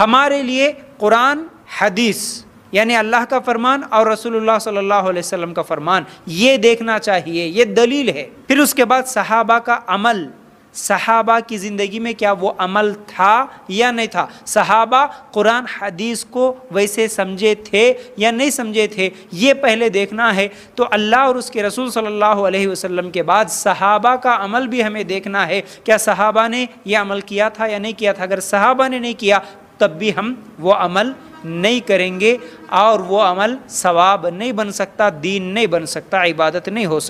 हमारे लिए कुरान हदीस यानी अल्लाह का फरमान और रसूलुल्लाह सल्लल्लाहु अलैहि वसल्लम का फरमान ये देखना चाहिए ये दलील है फिर उसके बाद सहाबा का अमल सहाबा की ज़िंदगी में क्या वो अमल था या नहीं था सहाबा कुरान हदीस को वैसे समझे थे या नहीं समझे थे ये पहले देखना है तो अल्लाह और उसके रसूल सल्लल्लाहु अलैहि वसल्लम के बाद सहाबा का अमल भी हमें देखना है क्या सहाबा ने यह अमल किया था या नहीं किया था अगर सहाबा ने नहीं किया तब भी हम वो अमल नहीं करेंगे और वो अमल सवाब नहीं बन सकता दीन नहीं बन सकता इबादत नहीं हो सकती